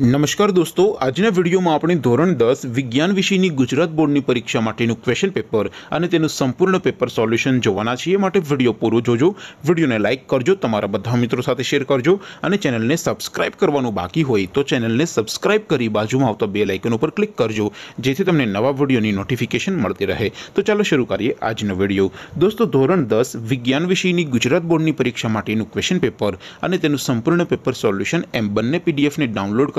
નમસ્કાર દોસ્તો આજના વિડિયોમાં આપણે ધોરણ 10 વિજ્ઞાન વિષયની ગુજરાત બોર્ડની પરીક્ષા માટેનું ક્વેશ્ચન પેપર અને તેનું સંપૂર્ણ પેપર સોલ્યુશન જોવાના છે એટલે વિડિયો પૂરો જોજો વિડિયોને લાઈક કરજો તમારા બધા મિત્રો સાથે શેર કરજો અને ચેનલને સબ્સ્ક્રાઇબ કરવાનું બાકી હોય તો ચેનલને સબ્સ્ક્રાઇબ કરી બાજુમાં આવતો બેલ આઇકન ઉપર ક્લિક કરજો જેથી તમને નવા વિડિયોની નોટિફિકેશન મળતી રહે તો ચાલો શરૂ કરીએ આજનો વિડિયો દોસ્તો ધોરણ 10 વિજ્ઞાન વિષયની ગુજરાત બોર્ડની પરીક્ષા માટેનું ક્વેશ્ચન પેપર અને તેનું સંપૂર્ણ પેપર સોલ્યુશન એમ બનને પીડીએફ ને ડાઉનલોડ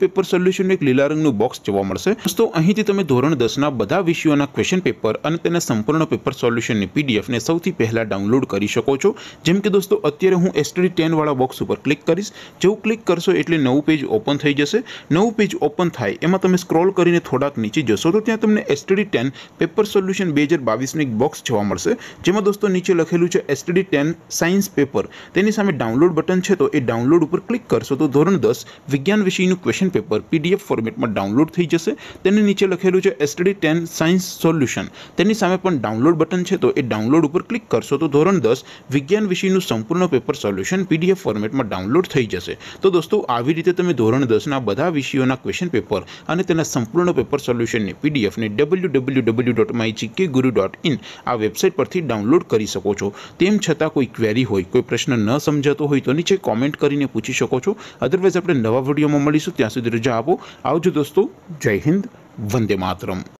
पेपर सॉल्यूशन एक लीला रंग नो बॉक्स જોવા મળશે દોસ્તો અહીંથી તમે ધોરણ 10 ના બધા વિષયોના ક્વેશ્ચન પેપર અને તેના સંપૂર્ણ પેપર સોલ્યુશન ની પીડીએફ ને સૌથી પહેલા ડાઉનલોડ કરી શકો છો જેમ કે દોસ્તો અત્યારે હું STD 10 વાળો બોક્સ ઉપર ક્લિક કરશો જેઉ ક્લિક કરશો એટલે નવું પેજ ઓપન થઈ જશે નવું પેજ ઓપન થાય એમાં તમે સ્ક્રોલ કરીને થોડાક નીચે જશો તો ત્યાં તમને STD 10 પેપર સોલ્યુશન 2022 નો એક બોક્સ જોવા મળશે જેમાં દોસ્તો નીચે લખેલું છે STD 10 સાયન્સ પેપર તેની સામે ડાઉનલોડ બટન છે તો એ ડાઉનલોડ ઉપર ક્લિક કરશો તો ધોરણ 10 વિજ્ઞાન વિષયનું ક્વેશ્ચન पेपर पीडीएफ फॉर्मेट માં ડાઉનલોડ થઈ જશે તેની નીચે લખેલું છે STD 10 સાયન્સ સોલ્યુશન તેની સામે પણ ડાઉનલોડ બટન છે તો એ ડાઉનલોડ ઉપર ક્લિક કરશો તો ધોરણ 10 વિજ્ઞાન વિષયનું સંપૂર્ણ પેપર સોલ્યુશન પીડીએફ ફોર્મેટમાં ડાઉનલોડ થઈ જશે તો દોસ્તો આવી રીતે તમે ધોરણ 10 ના બધા વિષયોના ક્વેશ્ચન પેપર અને તેના સંપૂર્ણ પેપર સોલ્યુશનની પીડીએફ ને www.mygkguru.in આ વેબસાઈટ પરથી ડાઉનલોડ કરી શકો છો તેમ છતાં કોઈ ક્વેરી હોય કોઈ પ્રશ્ન ન સમજતો હોય તો નીચે કમેન્ટ કરીને પૂછી શકો છો અધરવાઇઝ આપણે નવા વિડિયોમાં મળીશું તો से गिरिजा आओ जी दोस्तों जय हिंद वंदे मातरम